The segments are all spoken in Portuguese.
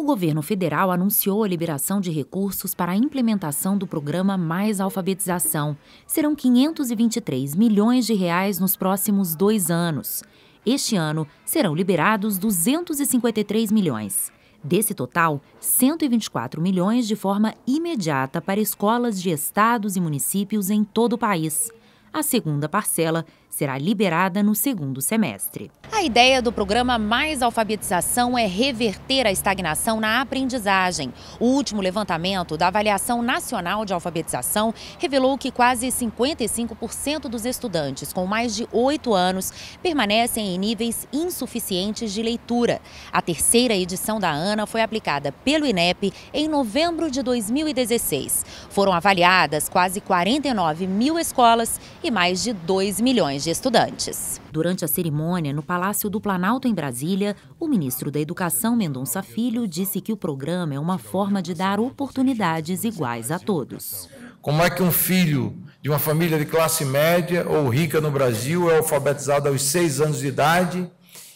o governo federal anunciou a liberação de recursos para a implementação do programa Mais Alfabetização. Serão 523 milhões de reais nos próximos dois anos. Este ano, serão liberados 253 milhões. Desse total, 124 milhões de forma imediata para escolas de estados e municípios em todo o país. A segunda parcela será liberada no segundo semestre. A ideia do programa Mais Alfabetização é reverter a estagnação na aprendizagem. O último levantamento da Avaliação Nacional de Alfabetização revelou que quase 55% dos estudantes com mais de 8 anos permanecem em níveis insuficientes de leitura. A terceira edição da ANA foi aplicada pelo INEP em novembro de 2016. Foram avaliadas quase 49 mil escolas e mais de 2 milhões de estudantes. Durante a cerimônia no Palácio do Planalto em Brasília, o ministro da Educação Mendonça Filho disse que o programa é uma forma de dar oportunidades iguais a todos. Como é que um filho de uma família de classe média ou rica no Brasil é alfabetizado aos seis anos de idade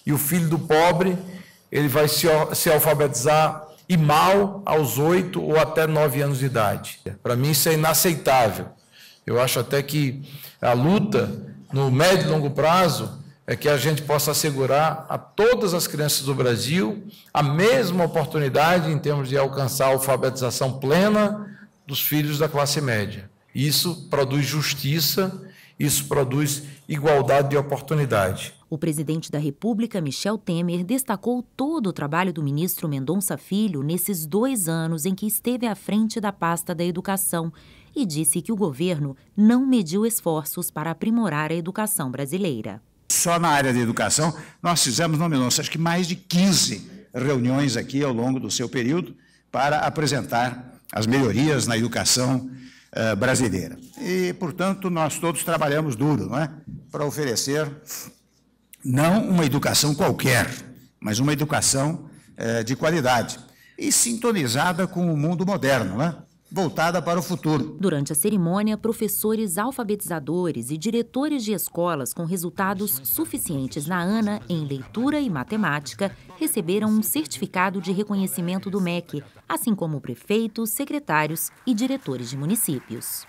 e o filho do pobre ele vai se, se alfabetizar e mal aos oito ou até nove anos de idade. Para mim isso é inaceitável. Eu acho até que a luta no médio e longo prazo, é que a gente possa assegurar a todas as crianças do Brasil a mesma oportunidade em termos de alcançar a alfabetização plena dos filhos da classe média. Isso produz justiça, isso produz igualdade de oportunidade. O presidente da República, Michel Temer, destacou todo o trabalho do ministro Mendonça Filho nesses dois anos em que esteve à frente da pasta da educação e disse que o governo não mediu esforços para aprimorar a educação brasileira. Só na área da educação, nós fizemos, não me acho que mais de 15 reuniões aqui ao longo do seu período para apresentar as melhorias na educação uh, brasileira. E, portanto, nós todos trabalhamos duro não é? para oferecer não uma educação qualquer, mas uma educação é, de qualidade e sintonizada com o mundo moderno, né? voltada para o futuro. Durante a cerimônia, professores alfabetizadores e diretores de escolas com resultados suficientes na ANA em leitura e matemática receberam um certificado de reconhecimento do MEC, assim como prefeitos, secretários e diretores de municípios.